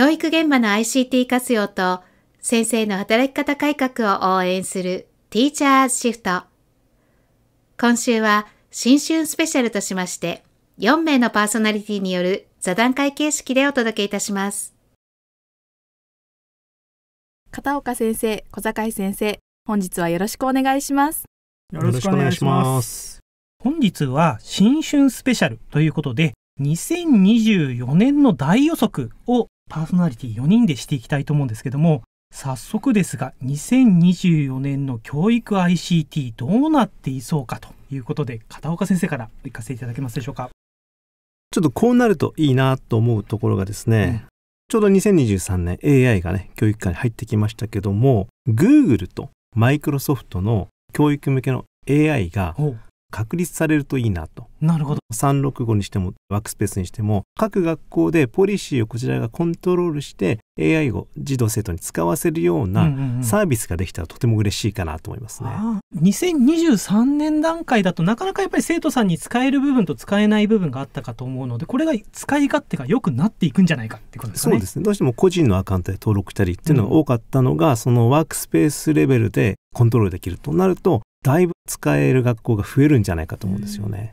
教育現場の ICT 活用と先生の働き方改革を応援するティーチャーズシフト。今週は新春スペシャルとしまして4名のパーソナリティによる座談会形式でお届けいたします。片岡先生、小坂井先生、本日はよろしくお願いします。よろしくお願いします。本日は新春スペシャルということで、2024年の大予測をパーソナリティ4人でしていきたいと思うんですけども早速ですが2024年の教育 ICT どうなっていそうかということで片岡先生から行かせていただけますでしょうかちょっとこうなるといいなと思うところがですね、うん、ちょうど2023年 AI がね教育界に入ってきましたけども Google とマイクロソフトの教育向けの AI が確立されるといいなと。なるほど。365にしてもワークスペースにしても各学校でポリシーをこちらがコントロールして AI を児童生徒に使わせるようなサービスができたらとても嬉しいかなと思いますね。うんうんうん、2023年段階だとなかなかやっぱり生徒さんに使える部分と使えない部分があったかと思うのでこれが使い勝手が良くなっていくんじゃないかってことですね。そうですね。どうしても個人のアカウントで登録したりっていうのが多かったのが、うん、そのワークスペースレベルでコントロールできるとなるとだいぶ使える学校が増えるんじゃないかと思うんですよね。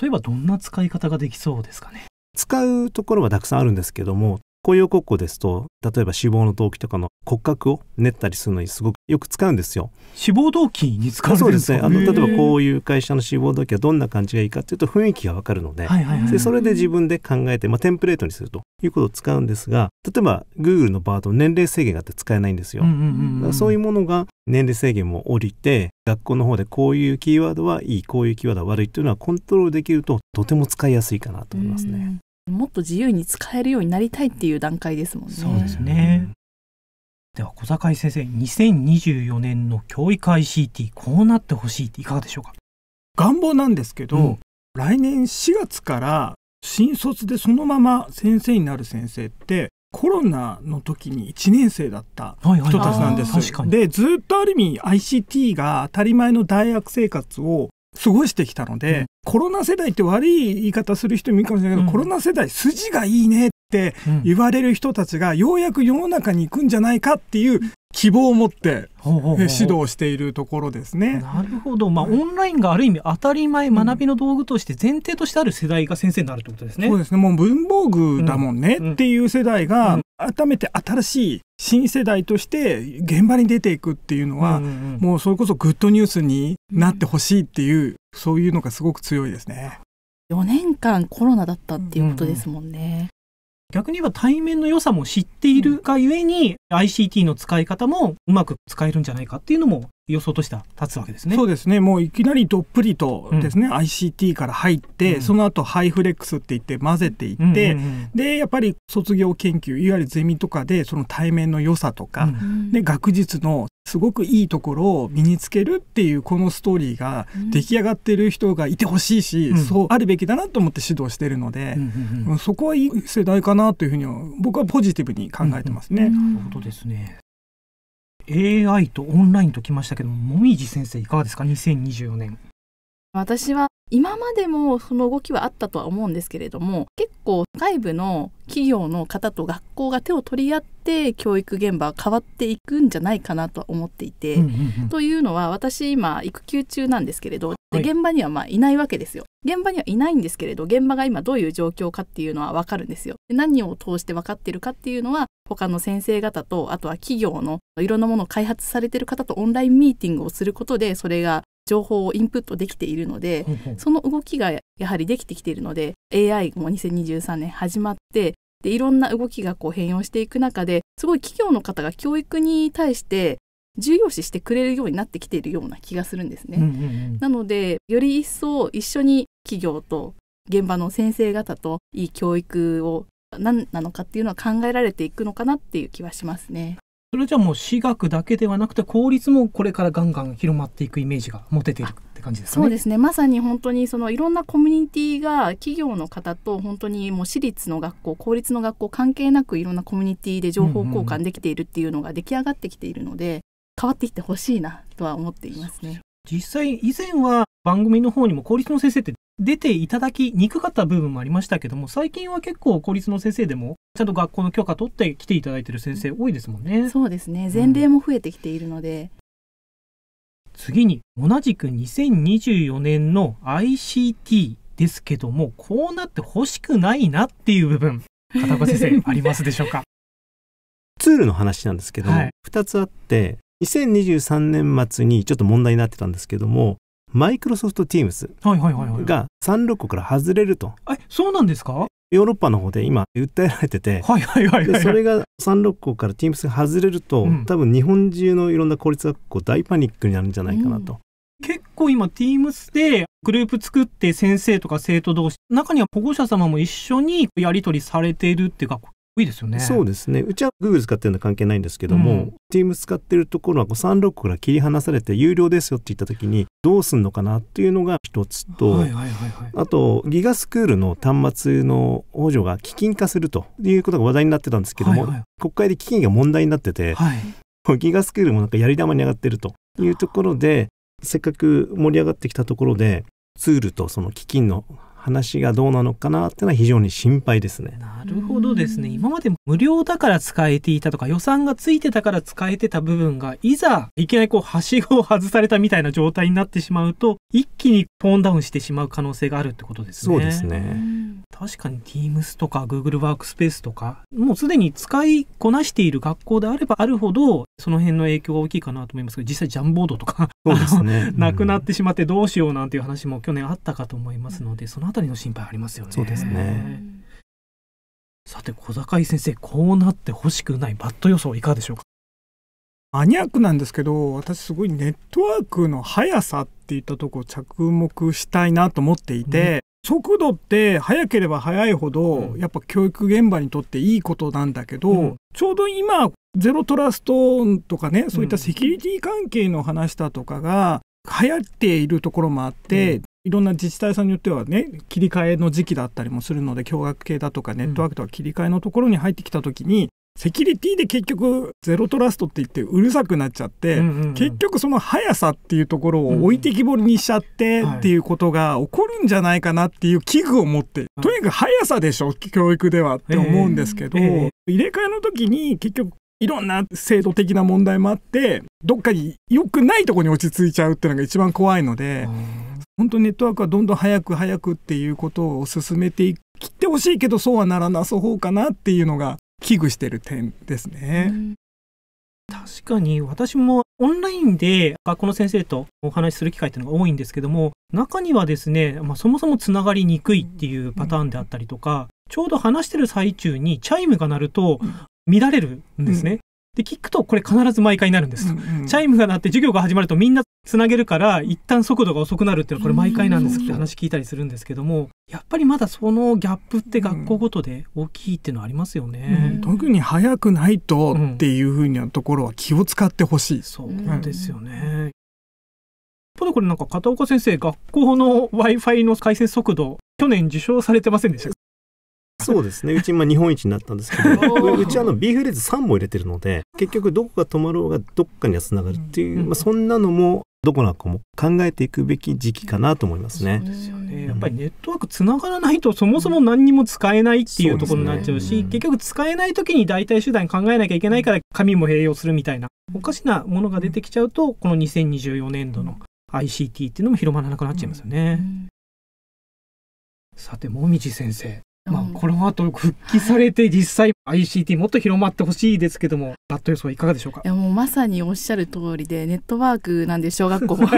例えばどんな使い方ができそうですかね使うところはたくさんあるんですけどもこういう国庫ですと、例えば死亡の動機とかの骨格を練ったりするのにすごくよく使うんですよ。死亡動機に使うんですね。あの例えばこういう会社の死亡動機はどんな感じがいいかっていうと雰囲気がわかるので、でそれで自分で考えて、まあ、テンプレートにするということを使うんですが、例えば Google のバード年齢制限があって使えないんですよ。そういうものが年齢制限も降りて、学校の方でこういうキーワードはいい、こういうキーワードは悪いというのはコントロールできるととても使いやすいかなと思いますね。もっと自由に使えるようになりたいっていう段階ですもんね。そうですねでは小坂井先生2024年の教育 ICT こうなってほしいっていかがでしょうか願望なんですけど、うん、来年4月から新卒でそのまま先生になる先生ってコロナの時に1年生だった人たちなんです。はいはい、でずっとある意味 ICT が当たり前の大学生活を過ごしてきたので、うん、コロナ世代って悪い言い方する人もいるかもしれないけど、うん、コロナ世代筋がいいねって言われる人たちがようやく世の中に行くんじゃないかっていう希望を持って指導しているところですね。なるほど、まあ、オンラインがある意味当たり前、学びの道具として前提としてある世代が先生になるということですね。そうですねもう文房具だもんねっていう世代が改めて新しい新世代として現場に出ていくっていうのは、うんうんもうそれこそグッドニュースになってほしいっていう、そういうのがすごく強いですね。4年間コロナだったっていうことですもんね。うんうん、逆に言えば対面の良さも知っているがゆえに、ICT の使い方もうまく使えるんじゃないかっていうのも予想としては立つわけですね。そうですね。もういきなりどっぷりとですね、うん、ICT から入って、うん、その後ハイフレックスって言って混ぜていって、うんうんうん、で、やっぱり卒業研究、いわゆるゼミとかでその対面の良さとか、うん、で、学術のすごくいいところを身につけるっていうこのストーリーが出来上がってる人がいてほしいし、そうあるべきだなと思って指導してるので、そこはいい世代かなというふうに僕はポジティブに考えてますね。なるほどですね。AI とオンラインときましたけども、もみじ先生いかがですか2024年私は今までもその動きはあったとは思うんですけれども結構外部の企業の方と学校が手を取り合って教育現場は変わっていくんじゃないかなと思っていて、うんうんうん、というのは私今育休中なんですけれど、はい、現場にはまあいないわけですよ現場にはいないんですけれど現場が今どういう状況かっていうのは分かるんですよ何を通して分かってるかっていうのは他の先生方とあとは企業のいろんなものを開発されてる方とオンラインミーティングをすることでそれが情報をインプットできているのでその動きがやはりできてきているので AI も2023年始まってでいろんな動きがこう変容していく中ですごい企業の方が教育に対して重要視してくれるようになってきているような気がするんですね。うんうんうん、なのでより一層一緒に企業と現場の先生方といい教育を何なのかっていうのは考えられていくのかなっていう気はしますね。それじゃあもう私学だけではなくて公立もこれからガンガン広まっていくイメージが持てているって感じですかね。そうですねまさに本当にそのいろんなコミュニティが企業の方と本当にもう私立の学校公立の学校関係なくいろんなコミュニティで情報交換できているっていうのが出来上がってきているので、うんうん、変わってきてほしいなとは思っていますね。実際以前は番組の方にも公立の先生って出ていただきにくかった部分もありましたけども最近は結構公立の先生でもちゃんと学校の許可取って来ていただいてる先生多いですもんね。そうですね前例も増えてきているので、うん、次に同じく2024年の ICT ですけどもこうなってほしくないなっていう部分片岡先生ありますでしょうか ツールの話なんですけども、はい、2つあって2023年末にちょっと問題になってたんですけどもマイクロソフト Teams が36個から外れると。え、そうなんですかヨーロッパの方で今訴えられてて、はいはいはい、はい、それが36校から Teams が外れると、うん、多分日本中のいろんな公立学校大パニックになるんじゃないかなと。うん結構今 Teams でグループ作って先生とか生徒同士、中には保護者様も一緒にやり取りされているっていう学校いいですよね。そうですね。うちは Google 使ってるのは関係ないんですけども、うん、Teams 使ってるところはこう36から切り離されて有料ですよって言った時にどうすんのかなっていうのが一つと、あとギガスクールの端末の補助が基金化するということが話題になってたんですけども、はいはい、国会で基金が問題になってて、はい、ギガスクールもなんかやり玉に上がってるというところで、せっかく盛り上がってきたところでツールとその基金の話がどうなのかなっていうのは非常に心配ですね。なるほどですね。今まで無料だから使えていたとか予算がついてたから使えてた部分がいざいきなりこうはしごを外されたみたいな状態になってしまうと一気にトーンダウンしてしまう可能性があるってことですね。そうですね。確かに Teams とか Google ワークスペースとか、もうすでに使いこなしている学校であればあるほど、その辺の影響が大きいかなと思いますけど、実際ジャンボードとか、そうですね、なくなってしまってどうしようなんていう話も去年あったかと思いますので、そのあたりの心配ありますよね。そうですね。さて小坂井先生こうなってほしくないバット予想いかがでしょうかマニアックなんですけど、私すごいネットワークの速さっていったとこ着目したいなと思っていて、うん、速度って早ければ早いほど、うん、やっぱ教育現場にとっていいことなんだけど、うん、ちょうど今、ゼロトラストとかね、そういったセキュリティ関係の話だとかが流行っているところもあって、いろんな自治体さんによってはね、切り替えの時期だったりもするので、共学系だとかネットワークとか切り替えのところに入ってきたときに、セキュリティで結局ゼロトラストって言ってうるさくなっちゃって、うんうんうん、結局その速さっていうところを置いてきぼりにしちゃってっていうことが起こるんじゃないかなっていう危惧を持って、とにかく速さでしょ教育ではって思うんですけど、えーえー、入れ替えの時に結局いろんな制度的な問題もあってどっかに良くないとこに落ち着いちゃうっていうのが一番怖いので。本当ネットワークはどんどん早く早くっていうことを進めていきってほしいけどそうはならなそうかなっていうのが危惧してる点ですね。確かに私もオンラインで学校の先生とお話しする機会っていうのが多いんですけども中にはですね、まあ、そもそもつながりにくいっていうパターンであったりとか、ちょうど話してる最中にチャイムが鳴ると乱れるんですね、で、聞くと、これ必ず毎回なるんです、うんうん、チャイムが鳴って授業が始まるとみんなつなげるから、一旦速度が遅くなるっていうのはこれ毎回なんですって話聞いたりするんですけども、やっぱりまだそのギャップって学校ごとで大きいっていうのはありますよね。うん、特に早くないとっていうふうなところは気を使ってほしい、うん。そうですよね。ただこれなんか片岡先生、学校の Wi-Fi の回線速度、去年受賞されてませんでしたそうですねうち今日本一になったんですけど うちあの B フレーズ3本入れてるので結局どこが止まろうがどっかにはつながるっていう、うん、まあ、そんなのもどこなのかも考えていくべき時期かなと思いますね。そうですよね。やっぱりネットワークつながらないとそもそも何にも使えないっていうところになっちゃうし、うねうん、結局使えない時に代替手段考えなきゃいけないから紙も併用するみたいなおかしなものが出てきちゃうとこの2024年度の ICT っていうのも広まらなくなっちゃいますよね。うん、さてもみじ先生まあ、この後復帰されて実際 ICT もっと広まってほしいですけども、バット予想いかがでしょうかいやもうまさにおっしゃる通りでネットワークなんで小学校も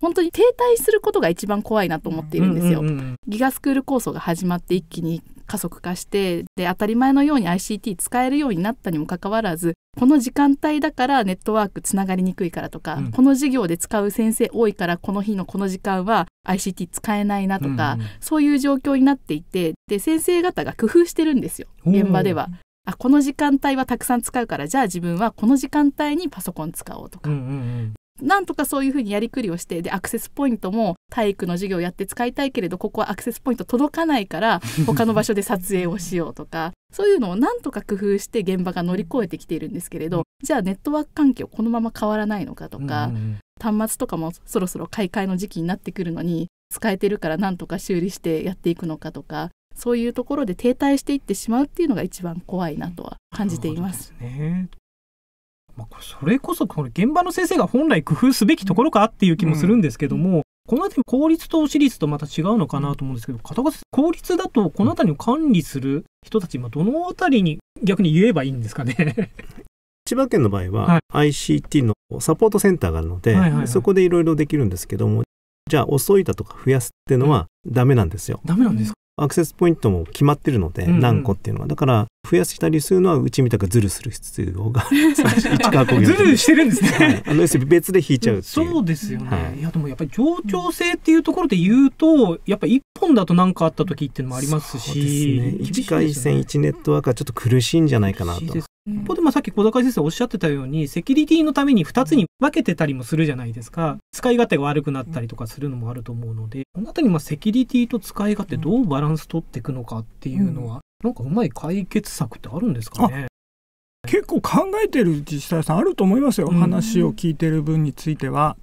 本当に停滞することが一番怖いなと思っているんですよ、うんうんうん、ギガスクール構想が始まって一気に加速化してで当たり前のように ICT 使えるようになったにもかかわらずこの時間帯だからネットワークつながりにくいからとか、うん、この授業で使う先生多いからこの日のこの時間は ICT 使えないなとか、うんそういう状況になっていてで先生方が工夫してるんですよ現場では。あこの時間帯はたくさん使うからじゃあ自分はこの時間帯にパソコン使おうとか、うんうんうん、なんとかそういうふうにやりくりをしてでアクセスポイントも体育の授業やって使いたいけれどここはアクセスポイント届かないから 他の場所で撮影をしようとかそういうのをなんとか工夫して現場が乗り越えてきているんですけれど、じゃあネットワーク環境このまま変わらないのかとか、端末とかもそろそろ買い替えの時期になってくるのに使えてるからなんとか修理してやっていくのかとかそういうところで停滞していってしまうっていうのが一番怖いなとは感じています。うん、まあ、それこそこれ現場の先生が本来工夫すべきところかっていう気もするんですけども、うんうんこの辺り効率と私立とまた違うのかなと思うんですけど、片岡さん、効率だとこの辺りを管理する人たち、今どの辺りに逆に言えばいいんですかね千葉県の場合は ICT のサポートセンターがあるので、はいはいはい、そこでいろいろできるんですけどもじゃあ遅いだとか増やすっていうのはダメなんですよ。ダメなんですかアクセスポイントも決まってるので、うんうん、何個っていうのはだから増やしたりするのはうちみたくズルする必要が ズルしてるんですね、はい、あの要するに別で引いちゃうそうですよね、はい、いやでもやっぱり冗長性っていうところで言うとやっぱ一本だと何かあった時っていうのもありますし、一、ね、1回線1ネットワークはちょっと苦しいんじゃないかなと一方で、まあ、さっき小坂先生おっしゃってたように、セキュリティのために2つに分けてたりもするじゃないですか。使い勝手が悪くなったりとかするのもあると思うので、この辺り、まあ、セキュリティと使い勝手どうバランス取っていくのかっていうのは、なんかうまい解決策ってあるんですかね。結構考えてる自治体さんあると思いますよ、うん、話を聞いてる分については。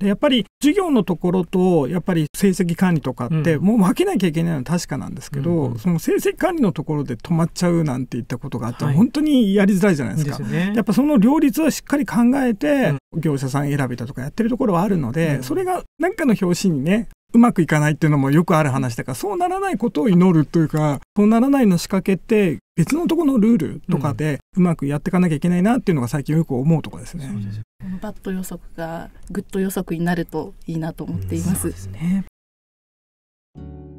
でやっぱり授業のところとやっぱり成績管理とかって、もう分けなきゃいけないのは確かなんですけど、うんその成績管理のところで止まっちゃうなんていったことがあったら、本当にやりづらいじゃないですか、ね、やっぱその両立はしっかり考えて、業者さん選びだとかやってるところはあるので、うん、それが何かの表紙にねうまくいかないっていうのもよくある話だからそうならないことを祈るというかそうならないの仕掛けって別のところのルールとかでうまくやっていかなきゃいけないなっていうのが最近よく思うところですね。うんバット予測がグッド予測になるといいなと思っています。うん、すね、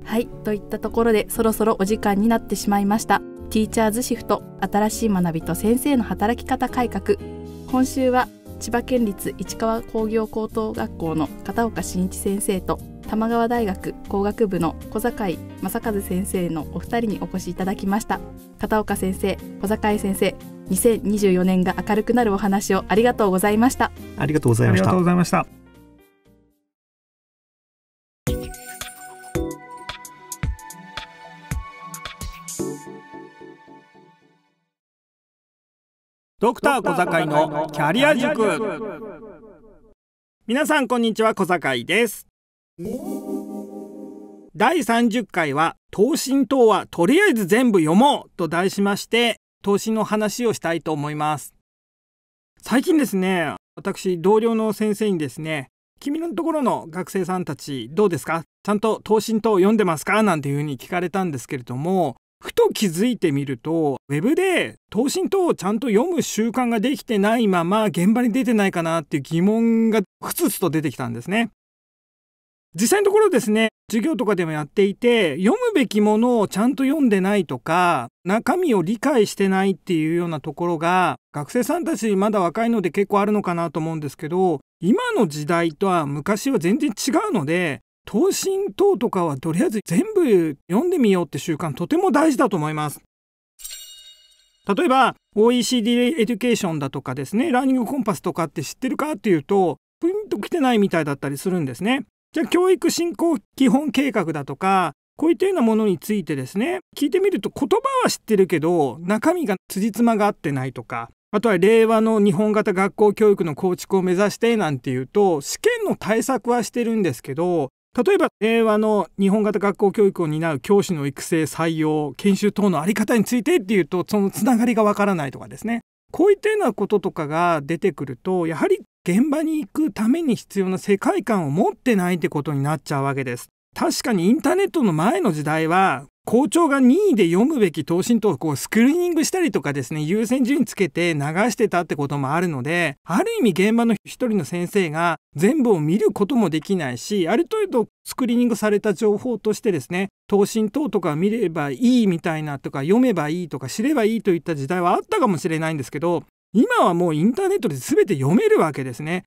はいといったところでそろそろお時間になってしまいました。ティーチャーズシフト新しい学びと先生の働き方改革今週は千葉県立市川工業高等学校の片岡真一先生と玉川大学工学部の小坂井正和先生のお二人にお越しいただきました片岡先生小坂井先生2024年が明るくなるお話をありがとうございましたありがとうございましたありがとうございましたドクター小堺のキャリア塾皆さんこんにちは小堺です第30回は「等身等はとりあえず全部読もう」と題しまして投資の話をしたいと思います。最近ですね、私、同僚の先生にですね、君のところの学生さんたちどうですかちゃんと投信と読んでますかなんていうふうに聞かれたんですけれども、ふと気づいてみると、ウェブで投身とをちゃんと読む習慣ができてないまま現場に出てないかなっていう疑問がふつふつと出てきたんですね。実際のところですね、授業とかでもやっていて、読むべきものをちゃんと読んでないとか、中身を理解してないっていうようなところが、学生さんたちまだ若いので結構あるのかなと思うんですけど、今の時代とは昔は全然違うので、等身等とかはとりあえず全部読んでみようって習慣とても大事だと思います。例えば OECD エデュケーションだとかですねラーニングコンパスとかって知ってるかっていうとプリンと来てないみたいだったりするんですね。じゃあ教育振興基本計画だとかこういったようなものについてですね聞いてみると言葉は知ってるけど中身が辻褄が合ってないとかあとは令和の日本型学校教育の構築を目指してなんていうと試験の対策はしてるんですけど例えば令和の日本型学校教育を担う教師の育成採用研修等の在り方についてっていうとそのつながりがわからないとかですねこういったようなこととかが出てくるとやはり現場に行くために必要な世界観を持ってないってことになっちゃうわけです。確かにインターネットの前の時代は校長が任意で読むべき答申等をスクリーニングしたりとかですね優先順位つけて流してたってこともあるのである意味現場の一人の先生が全部を見ることもできないしある程度スクリーニングされた情報としてですね答申等とか見ればいいみたいなとか読めばいいとか知ればいいといった時代はあったかもしれないんですけど今はもうインターネットで全て読めるわけですね。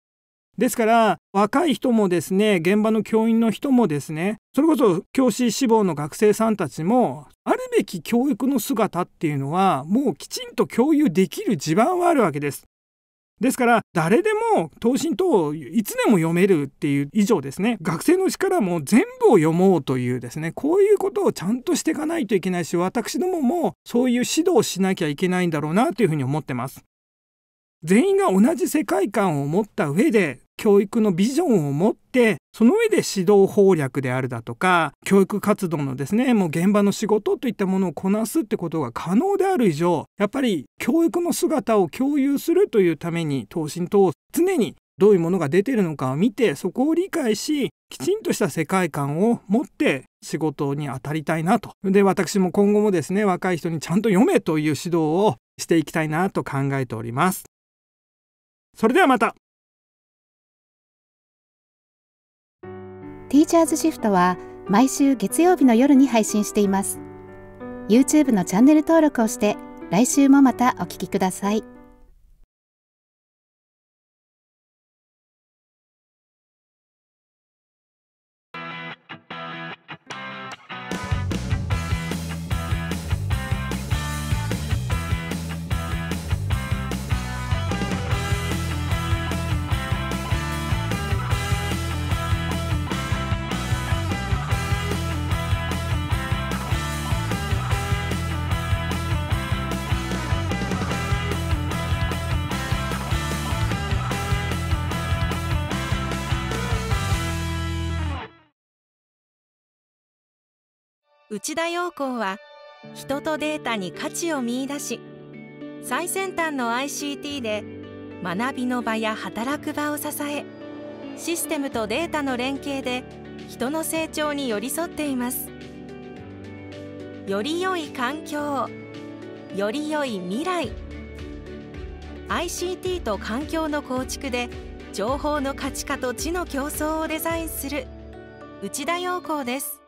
ですから若い人もですね現場の教員の人もですねそれこそ教師志望の学生さんたちもあるべき教育の姿っていうのはもうきちんと共有できる地盤はあるわけです。ですから誰でも答申等をいつでも読めるっていう以上ですね学生のうちからも全部を読もうというですねこういうことをちゃんとしていかないといけないし私どももそういう指導をしなきゃいけないんだろうなというふうに思ってます。全員が同じ世界観を持った上で教育のビジョンを持ってその上で指導法略であるだとか教育活動のですねもう現場の仕事といったものをこなすってことが可能である以上やっぱり教育の姿を共有するというために東進党常にどういうものが出てるのかを見てそこを理解しきちんとした世界観を持って仕事に当たりたいなと。で私も今後もですね若い人にちゃんと読めという指導をしていきたいなと考えております。それではまたティーチャーズシフトは毎週月曜日の夜に配信しています YouTube のチャンネル登録をして来週もまたお聴きください。内田陽光は人とデータに価値を見出し最先端の ICT で学びの場や働く場を支えシステムとデータの連携で人の成長に寄り添っていますより良い環境より良い未来 ICT と環境の構築で情報の価値化と知の競争をデザインする内田陽光です